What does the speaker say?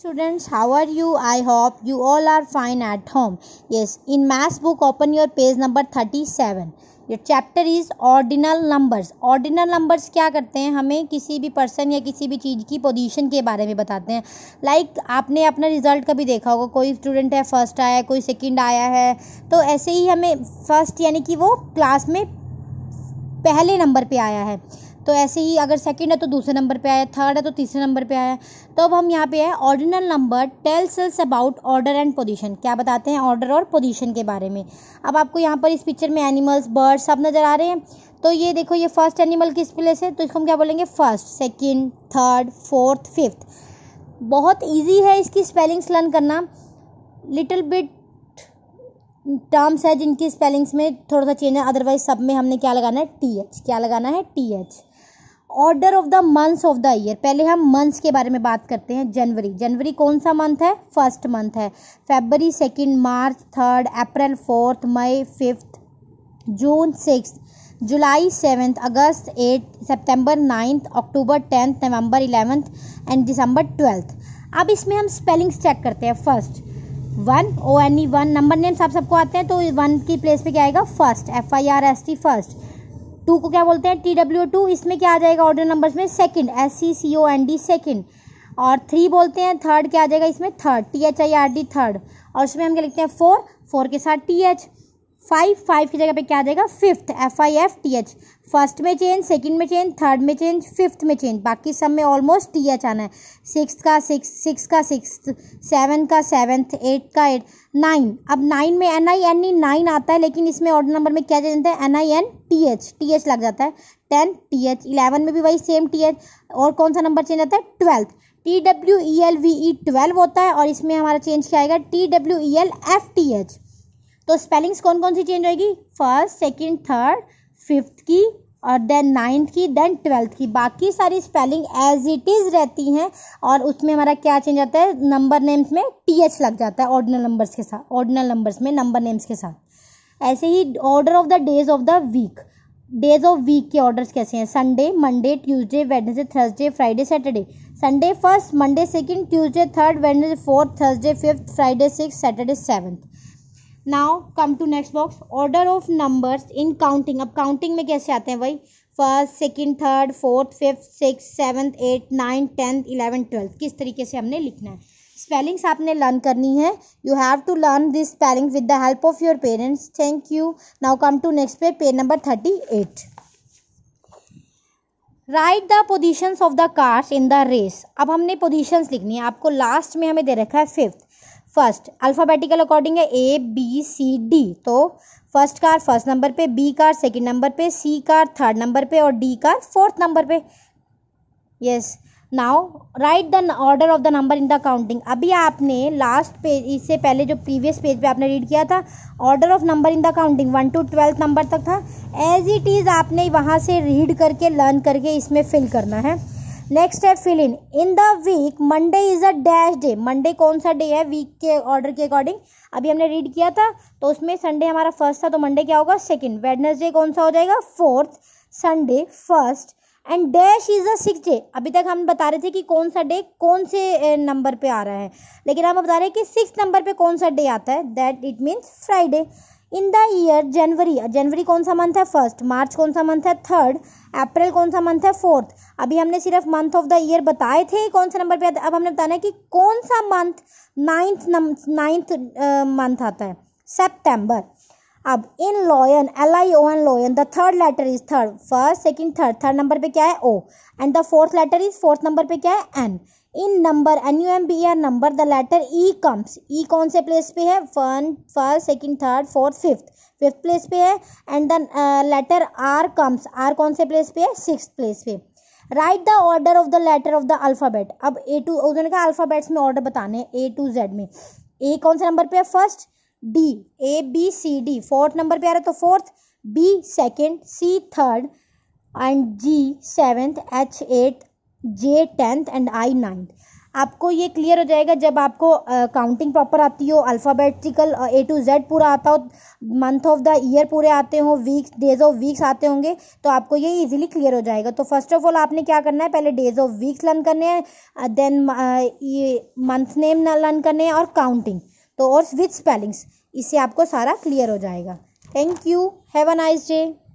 students how are you i hope you all are fine at home yes in math book open your page number 37 your chapter is ordinal numbers ordinal numbers क्या करते हैं हमें किसी भी person या किसी भी चीज़ की पोजीशन के बारे में बताते हैं लाइक like, आपने अपना रिजल्ट कभी देखा होगा कोई स्टूडेंट है फर्स्ट आया है कोई सेकंड आया है तो ऐसे ही हमें फर्स्ट यानी कि वो क्लास में पहले नंबर पे आया है तो ऐसे ही अगर सेकंड है तो दूसरे नंबर पे आया थर्ड है तो तीसरे नंबर पे आया तो अब हम यहाँ पे है ordinal number tells sells about order and position क्या बताते हैं ऑर्डर और पोजीशन के बारे में अब आपको यहाँ पर इस पिक्चर में एनिमल्स बर्ड्स सब नज़र आ रहे हैं तो ये देखो ये फर्स्ट एनिमल किस प्लेस है तो इसको हम क्या बोलेंगे first second third fourth fifth बहुत ईजी है इसकी स्पेलिंग्स लर्न करना लिटिल बिट टर्म्स है जिनकी स्पेलिंग्स में थोड़ा सा चेंज है अदरवाइज सब में हमने क्या लगाना है टी एच क्या लगाना है T H order of the months of the year पहले हम मंथ्स के बारे में बात करते हैं जनवरी जनवरी कौन सा मंथ है फर्स्ट मंथ है February second March third April fourth May fifth June six July seventh August eight September ninth October tenth November eleventh and December twelfth अब इसमें हम स्पेलिंग्स चेक करते हैं first one O N E one number names आप सबको आते हैं तो वन की प्लेस पे क्या आएगा first F I R S T first two को क्या बोलते हैं टी डब्ल्यू टू इसमें क्या आ जाएगा ऑर्डर नंबर्स में second S C C O N D second और थ्री बोलते हैं थर्ड क्या आ जाएगा इसमें third T H I R D third और उसमें हम क्या लिखते हैं फोर फोर के साथ टी एच फाइव फाइव की जगह पे क्या देगा fifth F I F T H first में चेंज सेकंड में चेंज थर्ड में चेंज फिफ्थ में चेंज बाकी सब में ऑलमोस्ट टी एच आना है सिक्स का सिक्स सिक्स का सिक्स सेवन का सेवन्थ एट का एट नाइन अब नाइन में N I N E nine आता है लेकिन इसमें ऑर्डर नंबर में क्या जाता है N I N T H T H लग जाता है टेन टी एच इलेवन में भी वही सेम टी एच और कौन सा नंबर चेंज आता है twelfth T W E L V E twelve होता है और इसमें हमारा चेंज क्या आएगा T W E L F T H तो स्पेलिंग्स कौन कौन सी चेंज होगी फर्स्ट सेकेंड थर्ड फिफ्थ की और देन नाइन्थ की देन ट्वेल्थ की बाकी सारी स्पेलिंग एज इट इज़ रहती हैं और उसमें हमारा क्या चेंज आता है नंबर नेम्स में टी एच लग जाता है ऑर्डिनल नंबर्स के साथ ऑर्डिनल नंबर्स में नंबर नेम्स के साथ ऐसे ही order of the days of the week days of week के ऑर्डर्स कैसे हैं Sunday Monday Tuesday Wednesday Thursday Friday Saturday Sunday first Monday second Tuesday third Wednesday fourth Thursday fifth Friday six Saturday seventh now come to next box order of numbers in counting अब counting में कैसे आते हैं भाई first second third fourth fifth six seventh eight nine tenth eleven twelfth किस तरीके से हमने लिखना है स्पेलिंग्स आपने लर्न करनी है you have to learn this spelling with the help of your parents thank you now come to next पे page number thirty eight right the positions of the cars in the race अब हमने positions लिखनी है आपको last में हमें दे रखा है फिफ्थ फर्स्ट अल्फ़ाबेटिकल अकॉर्डिंग है ए बी सी डी तो फर्स्ट कार फर्स्ट नंबर पे बी कार सेकंड नंबर पे सी कार थर्ड नंबर पे और डी कार फोर्थ नंबर पे yes now right the order of the number in the counting अभी आपने last page इससे पहले जो प्रीवियस पेज पे आपने रीड किया था order of number in the counting one two twelfth number तक था एज इट इज़ आपने वहाँ से रीड करके लर्न करके इसमें फिल करना है नेक्स्ट है fill in in the week Monday is a dash day Monday कौन सा डे है वीक के ऑर्डर के अकॉर्डिंग अभी हमने रीड किया था तो उसमें संडे हमारा फर्स्ट था तो मंडे क्या होगा सेकंड वेडनेसडे कौन सा हो जाएगा fourth Sunday first and dash is a six day अभी तक हम बता रहे थे कि कौन सा डे कौन से नंबर पे आ रहा है लेकिन हम बता रहे हैं कि सिक्स नंबर पे कौन सा डे आता है that it means Friday in the year January January कौन सा मंथ है फर्स्ट मार्च कौन सा मंथ है थर्ड अप्रैल कौन सा मंथ है फोर्थ अभी हमने सिर्फ मंथ ऑफ द ईयर बताए थे कौन से नंबर पे अब हमने बताना है कि कौन सा मंथ नाइन्थ नाइन्थ मंथ आता है सेप्टेम्बर अब in lion L I O N lion the third letter is third first second third third number पे क्या है O and the fourth letter is fourth number पे क्या है N in number N U M B R number the letter E comes E कौन से place पे है one first second third fourth fifth fifth place पे है and the letter R comes are कौन से प्लेस पे है सिक्स प्लेस पे right the order of the letter of the alphabet अब ए टू उन्होंने कहा अल्फ़ाबेट्स में ऑर्डर बताने ए टू जेड में ए कौन से नंबर पे है first D A B C D fourth number पे आ रहा है तो fourth B second C third and G seventh H eight J tenth and I ninth आपको ये क्लियर हो जाएगा जब आपको काउंटिंग uh, प्रॉपर आती हो अल्फ़ाबेटिकल ए टू जेड पूरा आता हो मंथ ऑफ द ईयर पूरे आते हो वीक्स डेज ऑफ वीक्स आते होंगे तो आपको ये इजीली क्लियर हो जाएगा तो फर्स्ट ऑफ ऑल आपने क्या करना है पहले डेज ऑफ वीक्स लर्न करने हैं देन ये मंथ नेम लर्न करने हैं और काउंटिंग तो और विथ स्पेलिंग्स इससे आपको सारा क्लियर हो जाएगा thank you have a nice day